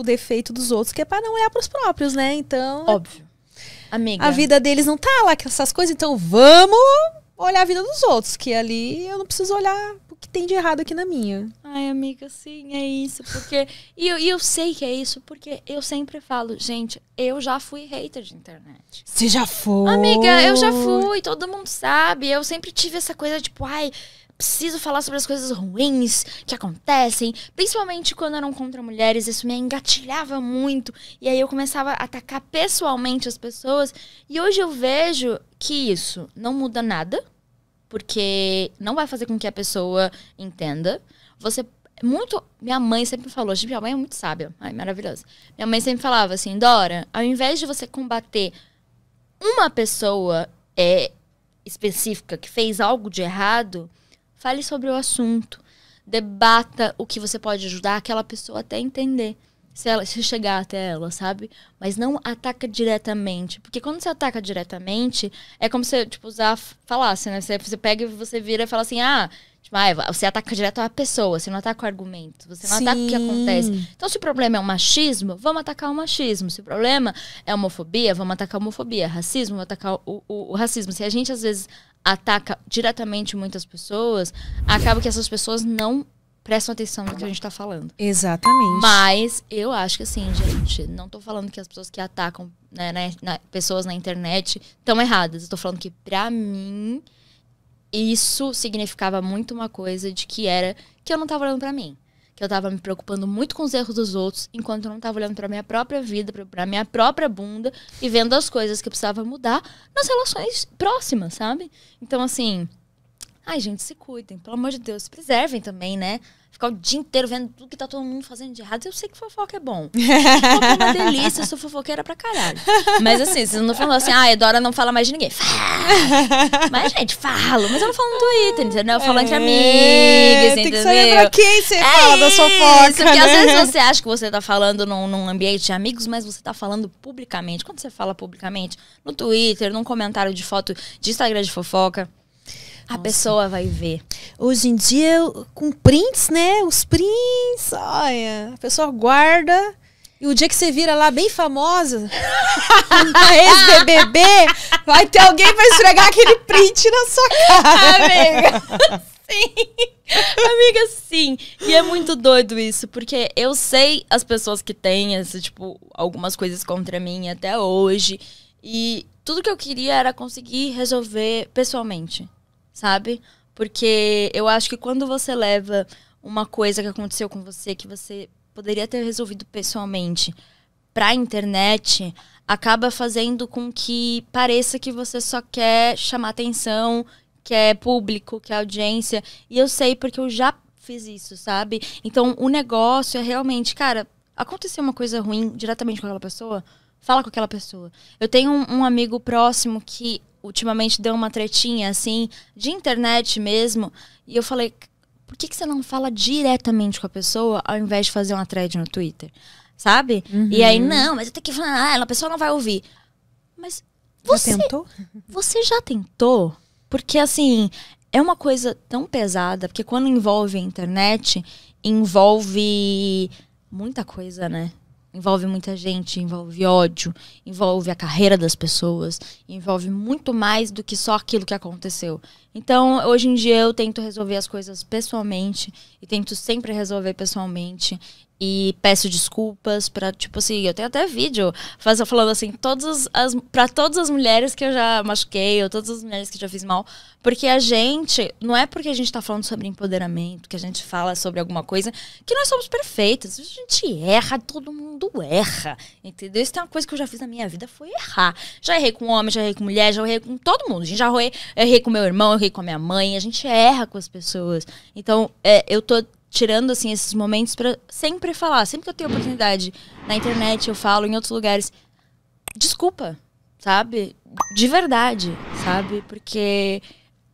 o defeito dos outros, que é para não olhar para os próprios, né? Então. É Óbvio. Amiga. A vida deles não tá lá com essas coisas, então vamos olhar a vida dos outros, que ali eu não preciso olhar o que tem de errado aqui na minha. Ai, amiga, sim, é isso. Porque. e, eu, e eu sei que é isso, porque eu sempre falo, gente, eu já fui hater de internet. Você já foi? Amiga, eu já fui, todo mundo sabe. Eu sempre tive essa coisa, tipo, ai, preciso falar sobre as coisas ruins que acontecem, principalmente quando eram contra mulheres, isso me engatilhava muito. E aí eu começava a atacar pessoalmente as pessoas. E hoje eu vejo que isso não muda nada, porque não vai fazer com que a pessoa entenda. Você muito. Minha mãe sempre falou, gente, minha mãe é muito sábia, ai, maravilhosa. Minha mãe sempre falava assim, Dora, ao invés de você combater uma pessoa é, específica que fez algo de errado, Fale sobre o assunto. Debata o que você pode ajudar aquela pessoa até entender. Se, ela, se chegar até ela, sabe? Mas não ataca diretamente. Porque quando você ataca diretamente, é como se, tipo, usar falasse, né? Você, você pega e você vira e fala assim, ah, tipo, ah, você ataca direto a pessoa, você não ataca o argumento, você não Sim. ataca o que acontece. Então, se o problema é o machismo, vamos atacar o machismo. Se o problema é a homofobia, vamos atacar a homofobia. Racismo, vamos atacar o, o, o racismo. Se a gente, às vezes, ataca diretamente muitas pessoas, acaba que essas pessoas não prestam atenção no que a gente está falando. Exatamente. Mas eu acho que assim, gente, não estou falando que as pessoas que atacam né, né, na, pessoas na internet estão erradas. Estou falando que para mim isso significava muito uma coisa de que era que eu não estava olhando para mim que eu tava me preocupando muito com os erros dos outros, enquanto eu não tava olhando para minha própria vida, para minha própria bunda e vendo as coisas que eu precisava mudar nas relações próximas, sabe? Então, assim, Ai, gente, se cuidem, pelo amor de Deus, se preservem também, né? Ficar o dia inteiro vendo tudo que tá todo mundo fazendo de errado. Eu sei que fofoca é bom. Fofoca é uma delícia, eu sou fofoqueira pra caralho. Mas assim, vocês não falam assim, ah, Edora não fala mais de ninguém. Fala. Mas, gente, falo. Mas eu não falo no Twitter, entendeu? Eu falo entre é, amigas, entendeu? Tem que saber pra quem você é fala isso, da fofoca, Porque né? às vezes você acha que você tá falando num, num ambiente de amigos, mas você tá falando publicamente. Quando você fala publicamente, no Twitter, num comentário de foto de Instagram de fofoca a Nossa. pessoa vai ver. Hoje em dia, com prints, né? Os prints, olha, a pessoa guarda. E o dia que você vira lá bem famosa, a ex-BBB, vai ter alguém para esfregar aquele print na sua cara. Amiga, sim. Amiga, sim. E é muito doido isso, porque eu sei as pessoas que têm, esse, tipo, algumas coisas contra mim até hoje. E tudo que eu queria era conseguir resolver pessoalmente sabe? Porque eu acho que quando você leva uma coisa que aconteceu com você que você poderia ter resolvido pessoalmente pra internet, acaba fazendo com que pareça que você só quer chamar atenção, quer público, quer audiência. E eu sei porque eu já fiz isso, sabe? Então, o negócio é realmente, cara, aconteceu uma coisa ruim diretamente com aquela pessoa, fala com aquela pessoa. Eu tenho um, um amigo próximo que ultimamente deu uma tretinha assim, de internet mesmo, e eu falei, por que, que você não fala diretamente com a pessoa ao invés de fazer uma thread no Twitter? Sabe? Uhum. E aí, uhum. não, mas eu tenho que falar, ah, a pessoa não vai ouvir. Mas você. Já tentou? Você já tentou? Porque assim, é uma coisa tão pesada, porque quando envolve a internet, envolve muita coisa, né? envolve muita gente, envolve ódio, envolve a carreira das pessoas, envolve muito mais do que só aquilo que aconteceu. Então, hoje em dia eu tento resolver as coisas pessoalmente e tento sempre resolver pessoalmente e peço desculpas para tipo assim, eu tenho até vídeo faz, falando assim, todas as para todas as mulheres que eu já machuquei, ou todas as mulheres que eu já fiz mal, porque a gente, não é porque a gente tá falando sobre empoderamento, que a gente fala sobre alguma coisa, que nós somos perfeitas. A gente erra, todo mundo erra. Entendeu? Isso tem é uma coisa que eu já fiz na minha vida foi errar. Já errei com homem, já errei com mulher, já errei com todo mundo. A gente já errei, errei com meu irmão, errei com a minha mãe, a gente erra com as pessoas. Então, é, eu tô tirando assim esses momentos para sempre falar, sempre que eu tenho oportunidade na internet, eu falo em outros lugares, desculpa, sabe? De verdade, sabe? Porque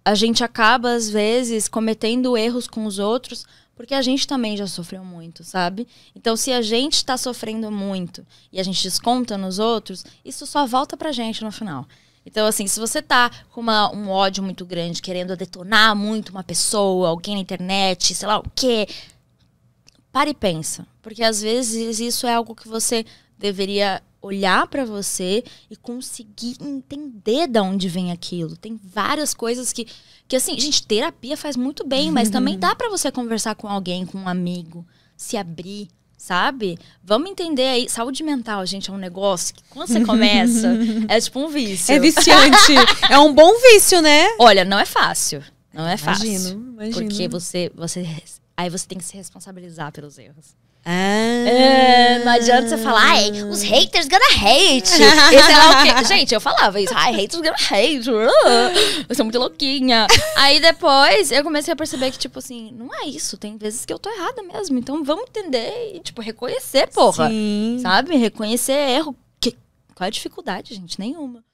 a gente acaba às vezes cometendo erros com os outros, porque a gente também já sofreu muito, sabe? Então, se a gente está sofrendo muito e a gente desconta nos outros, isso só volta pra gente no final. Então, assim, se você tá com uma, um ódio muito grande, querendo detonar muito uma pessoa, alguém na internet, sei lá o quê, para e pensa. Porque às vezes isso é algo que você deveria olhar para você e conseguir entender de onde vem aquilo. Tem várias coisas que que assim, gente, terapia faz muito bem, mas também uhum. dá para você conversar com alguém, com um amigo, se abrir, sabe? Vamos entender aí. Saúde mental, gente, é um negócio que quando você começa, é tipo um vício. É viciante. é um bom vício, né? Olha, não é fácil. Não é fácil. Imagino, imagino. Porque você, você. Aí você tem que se responsabilizar pelos erros. Ah. Ah, não adianta você falar, ai, os haters gonna hate. e sei é lá o quê. Gente, eu falava isso, ai, haters gonna hate. Ah, eu sou muito louquinha. Aí depois eu comecei a perceber que, tipo assim, não é isso. Tem vezes que eu tô errada mesmo. Então vamos entender e, tipo, reconhecer, porra. Sim. Sabe? Reconhecer erro. Que... Qual é a dificuldade, gente? Nenhuma.